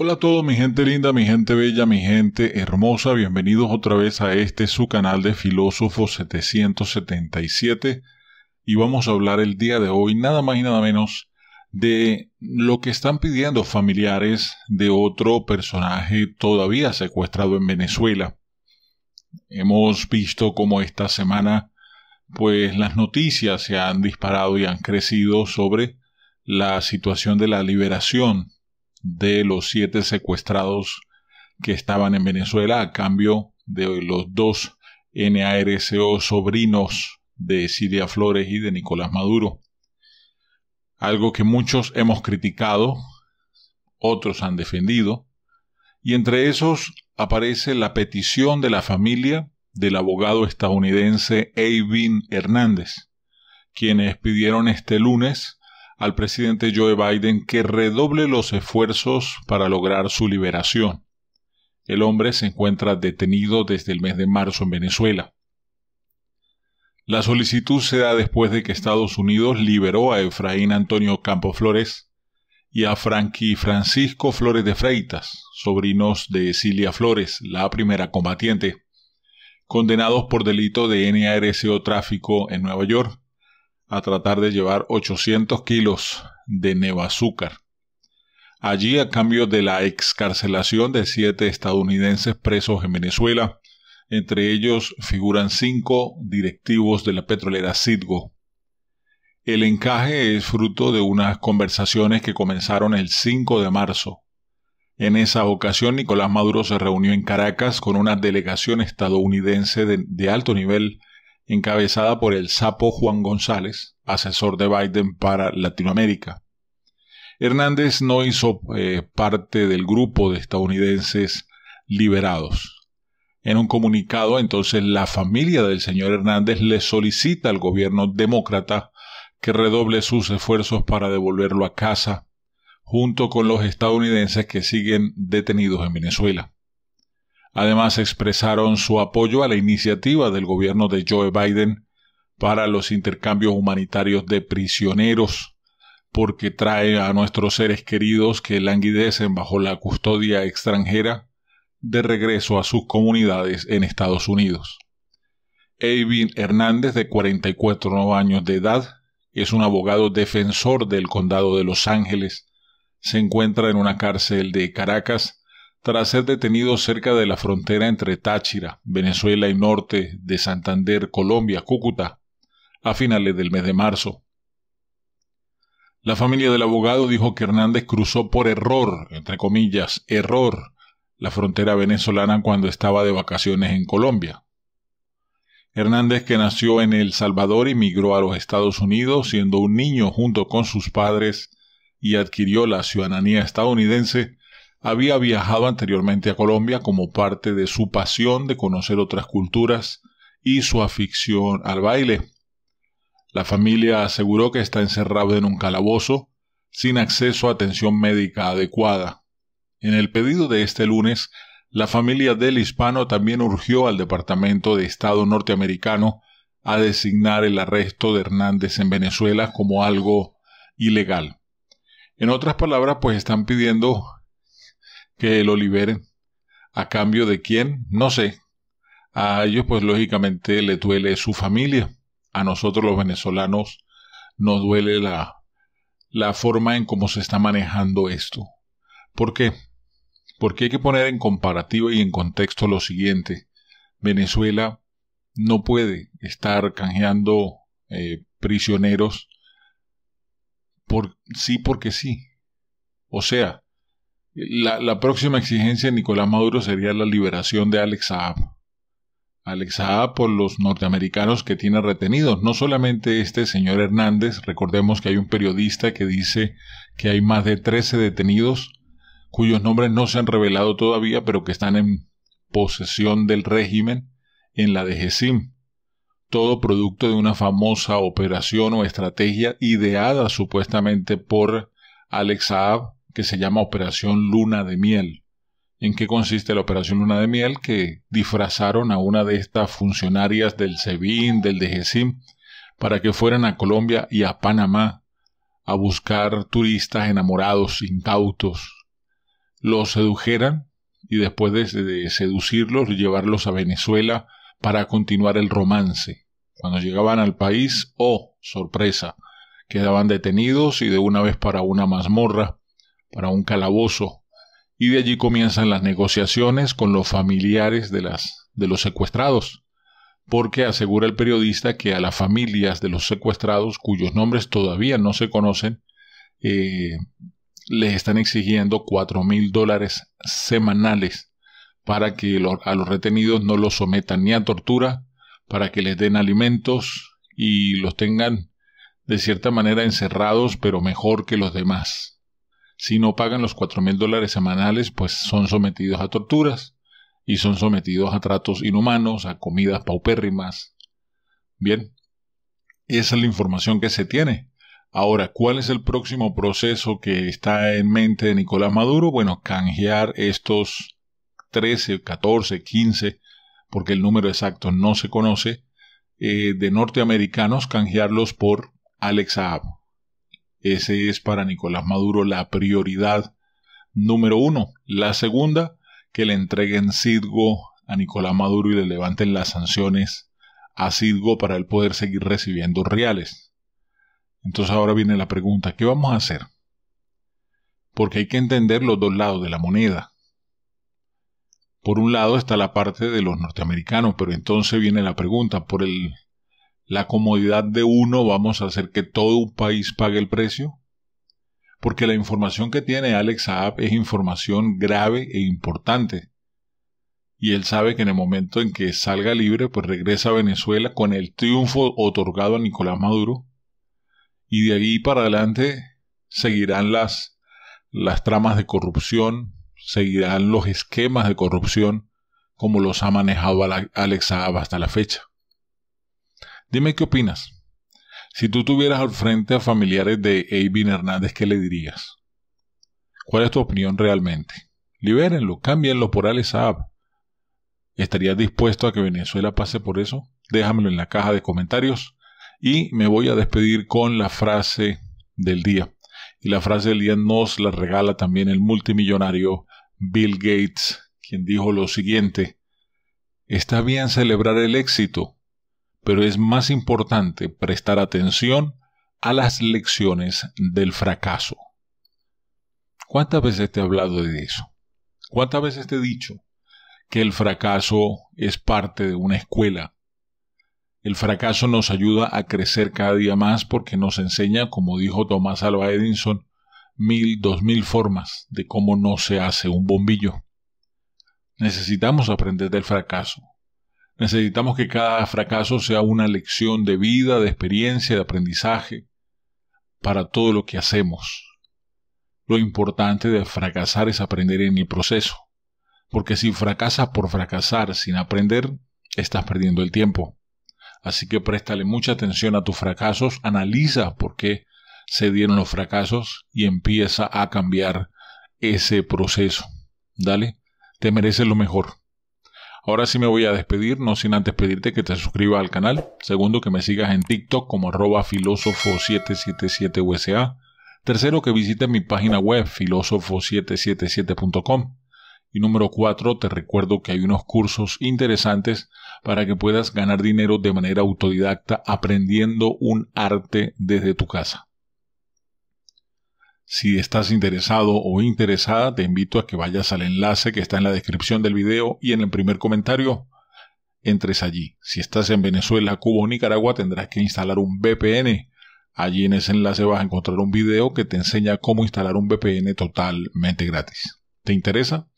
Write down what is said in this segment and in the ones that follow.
Hola a todos mi gente linda, mi gente bella, mi gente hermosa, bienvenidos otra vez a este su canal de Filósofo 777 y vamos a hablar el día de hoy nada más y nada menos de lo que están pidiendo familiares de otro personaje todavía secuestrado en Venezuela. Hemos visto cómo esta semana pues las noticias se han disparado y han crecido sobre la situación de la liberación de los siete secuestrados que estaban en Venezuela a cambio de los dos NARCO sobrinos de Cidia Flores y de Nicolás Maduro. Algo que muchos hemos criticado, otros han defendido, y entre esos aparece la petición de la familia del abogado estadounidense Eivin Hernández, quienes pidieron este lunes al presidente Joe Biden que redoble los esfuerzos para lograr su liberación. El hombre se encuentra detenido desde el mes de marzo en Venezuela. La solicitud se da después de que Estados Unidos liberó a Efraín Antonio Campos Flores y a Frankie Francisco Flores de Freitas, sobrinos de Cilia Flores, la primera combatiente, condenados por delito de NARCO tráfico en Nueva York a tratar de llevar 800 kilos de nevazúcar. Allí, a cambio de la excarcelación de siete estadounidenses presos en Venezuela, entre ellos figuran cinco directivos de la petrolera Citgo. El encaje es fruto de unas conversaciones que comenzaron el 5 de marzo. En esa ocasión, Nicolás Maduro se reunió en Caracas con una delegación estadounidense de alto nivel encabezada por el sapo Juan González, asesor de Biden para Latinoamérica. Hernández no hizo eh, parte del grupo de estadounidenses liberados. En un comunicado, entonces, la familia del señor Hernández le solicita al gobierno demócrata que redoble sus esfuerzos para devolverlo a casa, junto con los estadounidenses que siguen detenidos en Venezuela. Además, expresaron su apoyo a la iniciativa del gobierno de Joe Biden para los intercambios humanitarios de prisioneros, porque trae a nuestros seres queridos que languidecen bajo la custodia extranjera de regreso a sus comunidades en Estados Unidos. Eivin Hernández, de 44 años de edad, es un abogado defensor del condado de Los Ángeles. Se encuentra en una cárcel de Caracas tras ser detenido cerca de la frontera entre Táchira, Venezuela y norte de Santander, Colombia, Cúcuta, a finales del mes de marzo. La familia del abogado dijo que Hernández cruzó por error, entre comillas, error, la frontera venezolana cuando estaba de vacaciones en Colombia. Hernández, que nació en El Salvador y migró a los Estados Unidos siendo un niño junto con sus padres y adquirió la ciudadanía estadounidense, había viajado anteriormente a Colombia como parte de su pasión de conocer otras culturas y su afición al baile. La familia aseguró que está encerrado en un calabozo sin acceso a atención médica adecuada. En el pedido de este lunes, la familia del hispano también urgió al Departamento de Estado norteamericano a designar el arresto de Hernández en Venezuela como algo ilegal. En otras palabras, pues están pidiendo que lo liberen. ¿A cambio de quién? No sé. A ellos, pues lógicamente, le duele su familia. A nosotros los venezolanos nos duele la, la forma en cómo se está manejando esto. ¿Por qué? Porque hay que poner en comparativo y en contexto lo siguiente. Venezuela no puede estar canjeando eh, prisioneros por sí porque sí. O sea, la, próxima exigencia de Nicolás Maduro sería la liberación de Alex Saab. Alex Saab por los norteamericanos que tiene retenidos. No solamente este señor Hernández, recordemos que hay un periodista que dice que hay más de 13 detenidos cuyos nombres no se han revelado todavía, pero que están en posesión del régimen en la DGSIM, Todo producto de una famosa operación o estrategia ideada supuestamente por Alex Saab que se llama Operación Luna de Miel. ¿En qué consiste la Operación Luna de Miel? Que disfrazaron a una de estas funcionarias del SEBIN, del DGCIM, para que fueran a Colombia y a Panamá a buscar turistas enamorados, incautos. Los sedujeran y después de seducirlos llevarlos a Venezuela para continuar el romance. Cuando llegaban al país, oh, sorpresa, quedaban detenidos y de una vez para una mazmorra para un calabozo, y de allí comienzan las negociaciones con los familiares de, las, de los secuestrados, porque asegura el periodista que a las familias de los secuestrados, cuyos nombres todavía no se conocen, eh, les están exigiendo cuatro mil dólares semanales para que a los retenidos no los sometan ni a tortura, para que les den alimentos y los tengan de cierta manera encerrados, pero mejor que los demás. Si no pagan los 4 mil dólares semanales, pues son sometidos a torturas y son sometidos a tratos inhumanos, a comidas paupérrimas. Bien, esa es la información que se tiene. Ahora, ¿cuál es el próximo proceso que está en mente de Nicolás Maduro? Bueno, canjear estos 13, 14, 15, porque el número exacto no se conoce, eh, de norteamericanos, canjearlos por Alex Saab. Ese es para Nicolás Maduro la prioridad número uno. La segunda, que le entreguen Cidgo a Nicolás Maduro y le levanten las sanciones a Cidgo para él poder seguir recibiendo reales. Entonces ahora viene la pregunta, ¿qué vamos a hacer? Porque hay que entender los dos lados de la moneda. Por un lado está la parte de los norteamericanos, pero entonces viene la pregunta, por el la comodidad de uno vamos a hacer que todo un país pague el precio? Porque la información que tiene Alex Saab es información grave e importante. Y él sabe que en el momento en que salga libre, pues regresa a Venezuela con el triunfo otorgado a Nicolás Maduro. Y de ahí para adelante seguirán las, las tramas de corrupción, seguirán los esquemas de corrupción como los ha manejado Alex Saab hasta la fecha. Dime qué opinas. Si tú tuvieras al frente a familiares de Eivin Hernández, ¿qué le dirías? ¿Cuál es tu opinión realmente? Libérenlo, cámbienlo por Alex Saab. ¿Estarías dispuesto a que Venezuela pase por eso? Déjamelo en la caja de comentarios. Y me voy a despedir con la frase del día. Y la frase del día nos la regala también el multimillonario Bill Gates, quien dijo lo siguiente. Está bien celebrar el éxito, pero es más importante prestar atención a las lecciones del fracaso. ¿Cuántas veces te he hablado de eso? ¿Cuántas veces te he dicho que el fracaso es parte de una escuela? El fracaso nos ayuda a crecer cada día más porque nos enseña, como dijo Tomás Alba Edison, mil, dos mil formas de cómo no se hace un bombillo. Necesitamos aprender del fracaso. Necesitamos que cada fracaso sea una lección de vida, de experiencia, de aprendizaje para todo lo que hacemos. Lo importante de fracasar es aprender en el proceso, porque si fracasas por fracasar sin aprender, estás perdiendo el tiempo. Así que préstale mucha atención a tus fracasos, analiza por qué se dieron los fracasos y empieza a cambiar ese proceso. Dale, te mereces lo mejor. Ahora sí me voy a despedir, no sin antes pedirte que te suscribas al canal. Segundo, que me sigas en TikTok como arroba filósofo777usa. Tercero, que visites mi página web filósofo777.com. Y número cuatro, te recuerdo que hay unos cursos interesantes para que puedas ganar dinero de manera autodidacta aprendiendo un arte desde tu casa. Si estás interesado o interesada, te invito a que vayas al enlace que está en la descripción del video y en el primer comentario entres allí. Si estás en Venezuela, Cuba o Nicaragua, tendrás que instalar un VPN. Allí en ese enlace vas a encontrar un video que te enseña cómo instalar un VPN totalmente gratis. ¿Te interesa?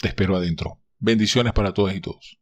Te espero adentro. Bendiciones para todas y todos.